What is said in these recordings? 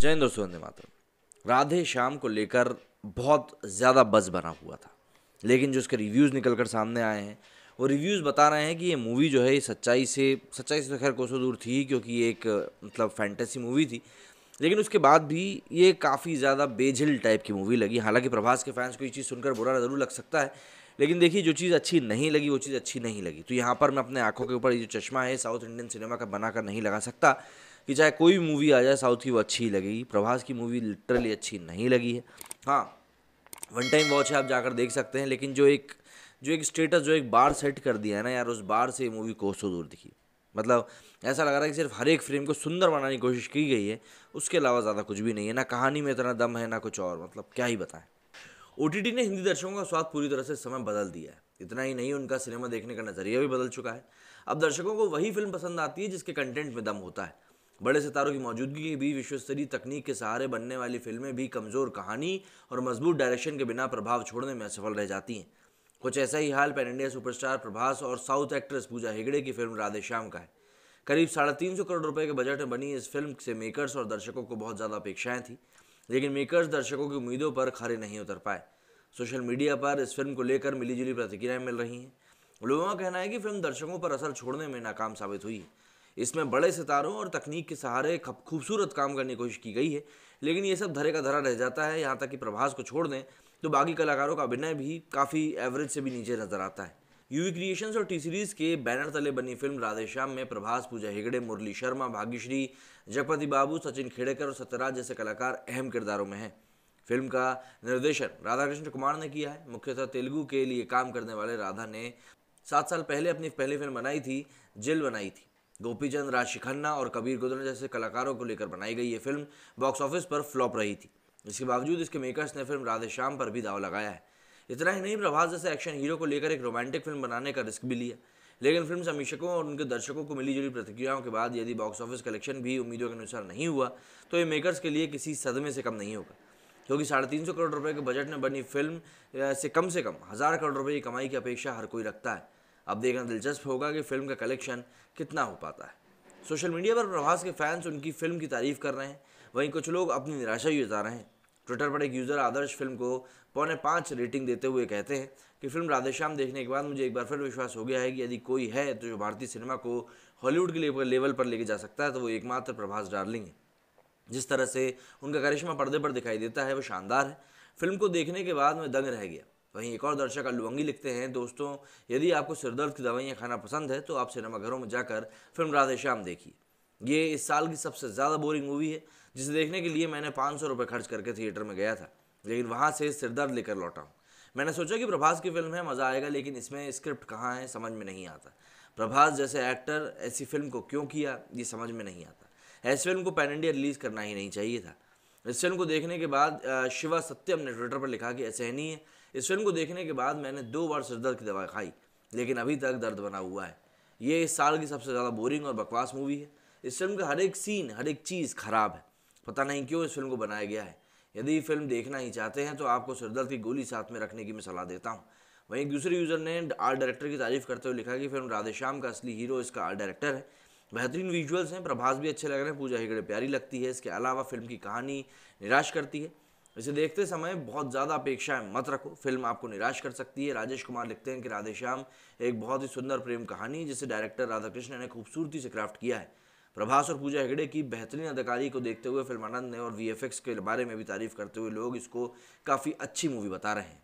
जय दोस्तों वंदे मातरम राधे श्याम को लेकर बहुत ज़्यादा बज़ बना हुआ था लेकिन जो उसके रिव्यूज़ निकल कर सामने आए हैं वो रिव्यूज़ बता रहे हैं कि ये मूवी जो है ये सच्चाई से सच्चाई से तो खैर कोसों दूर थी क्योंकि ये एक मतलब फैंटेसी मूवी थी लेकिन उसके बाद भी ये काफ़ी ज़्यादा बेझिल टाइप की मूवी लगी हालांकि प्रभास के फैंस को ये चीज़ सुनकर बुरा ज़रूर लग सकता है लेकिन देखिए जो चीज़ अच्छी नहीं लगी वो चीज़ अच्छी नहीं लगी तो यहाँ पर मैं अपने आंखों के ऊपर ये जो चश्मा है साउथ इंडियन सिनेमा का बनाकर नहीं लगा सकता कि चाहे कोई भी मूवी आ जाए साउथ की वो अच्छी ही लगेगी प्रभास की मूवी लिटरली अच्छी नहीं लगी है हाँ वन टाइम वॉच है आप जाकर देख सकते हैं लेकिन जो एक जो एक स्टेटस जो एक बार सेट कर दिया है ना यार उस बार से मूवी कोसों तो दूर दिखी मतलब ऐसा लग रहा है कि सिर्फ हर एक फ्रेम को सुंदर बनाने की कोशिश की गई है उसके अलावा ज़्यादा कुछ भी नहीं है ना कहानी में इतना दम है ना कुछ और मतलब क्या ही बताएं ओ ने हिंदी दर्शकों का स्वाद पूरी तरह से समय बदल दिया है इतना ही नहीं उनका सिनेमा देखने का नज़रिया भी बदल चुका है अब दर्शकों को वही फिल्म पसंद आती है जिसके कंटेंट में दम होता है बड़े सितारों की मौजूदगी के भी विश्व स्तरीय तकनीक के सहारे बनने वाली फिल्में भी कमज़ोर कहानी और मजबूत डायरेक्शन के बिना प्रभाव छोड़ने में असफल रह जाती हैं कुछ ऐसा ही हाल पैन इंडिया सुपरस्टार प्रभास और साउथ एक्ट्रेस पूजा हेगड़े की फिल्म राधे श्याम का है करीब साढ़े तीन सौ करोड़ रुपए के बजट में बनी इस फिल्म से मेकर्स और दर्शकों को बहुत ज़्यादा अपेक्षाएं थी लेकिन मेकर्स दर्शकों की उम्मीदों पर खरे नहीं उतर पाए सोशल मीडिया पर इस फिल्म को लेकर मिलीजुली प्रतिक्रियाएं मिल रही हैं लोगों का कहना है कि फिल्म दर्शकों पर असर छोड़ने में नाकाम साबित हुई है इसमें बड़े सितारों और तकनीक के सहारे खूबसूरत काम करने की कोशिश की गई है लेकिन ये सब धरे का धरा रह जाता है यहाँ तक कि प्रभास को छोड़ दें तो बाकी कलाकारों का अभिनय भी काफ़ी एवरेज से भी नीचे नजर आता है यूवी क्रिएशंस और टी सीरीज के बैनर तले बनी फिल्म राधेश्याम में प्रभास पूजा हेगड़े मुरली शर्मा भाग्यश्री जगपति बाबू सचिन खेड़ेकर और सत्यराज जैसे कलाकार अहम किरदारों में हैं फिल्म का निर्देशन राधाकृष्ण कुमार ने किया है मुख्यतः तेलुगु के लिए काम करने वाले राधा ने सात साल पहले अपनी पहली फिल्म बनाई थी जेल बनाई थी गोपीचंद राशि खन्ना और कबीर गुदर जैसे कलाकारों को लेकर बनाई गई ये फिल्म बॉक्स ऑफिस पर फ्लॉप रही थी इसके बावजूद इसके मेकर्स ने फिल्म राधे श्याम पर भी दाव लगाया है इतना ही नहीं प्रभास जैसे एक्शन हीरो को लेकर एक रोमांटिक फिल्म बनाने का रिस्क भी लिया लेकिन फिल्म समीक्षकों और उनके दर्शकों को मिली जुली प्रतिक्रियाओं के बाद यदि बॉक्स ऑफिस कलेक्शन भी उम्मीदों के अनुसार नहीं हुआ तो ये मेकर्स के लिए किसी सदमे से कम नहीं होगा क्योंकि साढ़े तीन सौ करोड़ रुपए के बजट में बनी फिल्म से कम से कम हज़ार करोड़ रुपए की कमाई की अपेक्षा हर कोई रखता है अब देखना दिलचस्प होगा कि फिल्म का कलेक्शन कितना हो पाता है सोशल मीडिया पर प्रभास के फैंस उनकी फिल्म की तारीफ कर रहे हैं वहीं कुछ लोग अपनी निराशा ही जता रहे हैं ट्विटर पर एक यूज़र आदर्श फिल्म को पौने पाँच रेटिंग देते हुए कहते हैं कि फिल्म राधेश्याम देखने के बाद मुझे एक बार फिर विश्वास हो गया है कि यदि कोई है तो जो भारतीय सिनेमा को हॉलीवुड के लेवल पर लेके जा सकता है तो वो एकमात्र प्रभास डार्लिंग है जिस तरह से उनका करिश्मा पर्दे पर दिखाई देता है वो शानदार है फिल्म को देखने के बाद मैं दंग रह गया वहीं एक और दर्शक अलुवंगी लिखते हैं दोस्तों यदि आपको सिरदर्द की दवाइयाँ खाना पसंद है तो आप सिनेमाघरों में जाकर फिल्म राधे श्याम देखिए ये इस साल की सबसे ज़्यादा बोरिंग मूवी है जिसे देखने के लिए मैंने पाँच सौ रुपये खर्च करके थिएटर में गया था लेकिन वहाँ से सिरदर्द लेकर लौटा हूँ मैंने सोचा कि प्रभास की फिल्म है मज़ा आएगा लेकिन इसमें स्क्रिप्ट कहाँ है समझ में नहीं आता प्रभास जैसे एक्टर ऐसी फिल्म को क्यों किया ये समझ में नहीं आता ऐसी फिल्म को पैन इंडिया रिलीज़ करना ही नहीं चाहिए था इस फिल्म को देखने के बाद शिवा सत्यम ने ट्विटर पर लिखा कि असहनीय इस फिल्म को देखने के बाद मैंने दो बार सिरदर्द की दवा खाई लेकिन अभी तक दर्द बना हुआ है ये इस साल की सबसे ज़्यादा बोरिंग और बकवास मूवी है इस फिल्म का हर एक सीन हर एक चीज़ ख़राब है पता नहीं क्यों इस फिल्म को बनाया गया है यदि फिल्म देखना ही चाहते हैं तो आपको सिरदर्द की गोली साथ में रखने की मैं सलाह देता हूँ वहीं दूसरे यूज़र ने आर्ट डायरेक्टर की तारीफ करते हुए लिखा कि फिल्म राधेश्याम का असली हीरो इसका आर्ट डायरेक्टर है बेहतरीन विजुअल्स हैं प्रभास भी अच्छे लग रहे हैं पूजा हेगड़े प्यारी लगती है इसके अलावा फिल्म की कहानी निराश करती है इसे देखते समय बहुत ज़्यादा अपेक्षाएं मत रखो फिल्म आपको निराश कर सकती है राजेश कुमार लिखते हैं कि राधेश्याम एक बहुत ही सुंदर प्रेम कहानी है जिसे डायरेक्टर राधाकृष्ण ने खूबसूरती से क्राफ्ट किया है प्रभास और पूजा हेगड़े की बेहतरीन अदाकारी को देखते हुए फिल्म आनंद ने और वी के बारे में भी तारीफ करते हुए लोग इसको काफ़ी अच्छी मूवी बता रहे हैं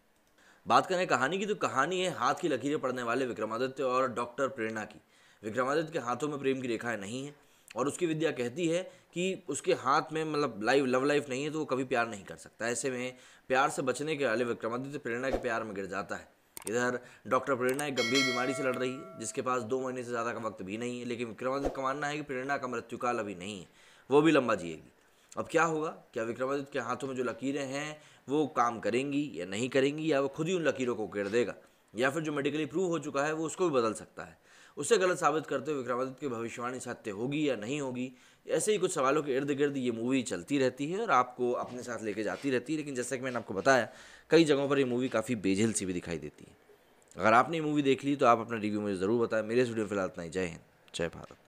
बात करें कहानी की तो कहानी है हाथ की लकीरें पड़ने वाले विक्रमादित्य और डॉक्टर प्रेरणा की विक्रमादित्य के हाथों में प्रेम की रेखाएं नहीं हैं और उसकी विद्या कहती है कि उसके हाथ में मतलब लाइव लव लाइफ नहीं है तो वो कभी प्यार नहीं कर सकता ऐसे में प्यार से बचने के वाले विक्रमादित्य प्रेरणा के प्यार में गिर जाता है इधर डॉक्टर प्रेरणा एक गंभीर बीमारी से लड़ रही है जिसके पास दो महीने से ज़्यादा का वक्त भी नहीं है लेकिन विक्रमादित्य का मानना है कि प्रेरणा का मृत्युकाल अभी नहीं है वो भी लंबा जिएगी अब क्या होगा क्या विक्रमादित्य के हाथों में जो लकीरें हैं वो काम करेंगी या नहीं करेंगी या वो खुद ही उन लकीरों को गिर देगा या फिर जो मेडिकली प्रूव हो चुका है वो उसको भी बदल सकता है उसे गलत साबित करते हुए विक्रमादित्य की भविष्यवाणी सत्य होगी या नहीं होगी ऐसे ही कुछ सवालों के इर्द गिर्द ये मूवी चलती रहती है और आपको अपने साथ लेके जाती रहती है लेकिन जैसा कि मैंने आपको बताया कई जगहों पर ये मूवी काफ़ी बेझिल सी भी दिखाई देती है अगर आपने ये मूवी देख ली तो आप अपना रिव्यू मुझे ज़रूर बताएं मेरे इस वीडियो फिलहाल इतना ही जय हिंद जय भारत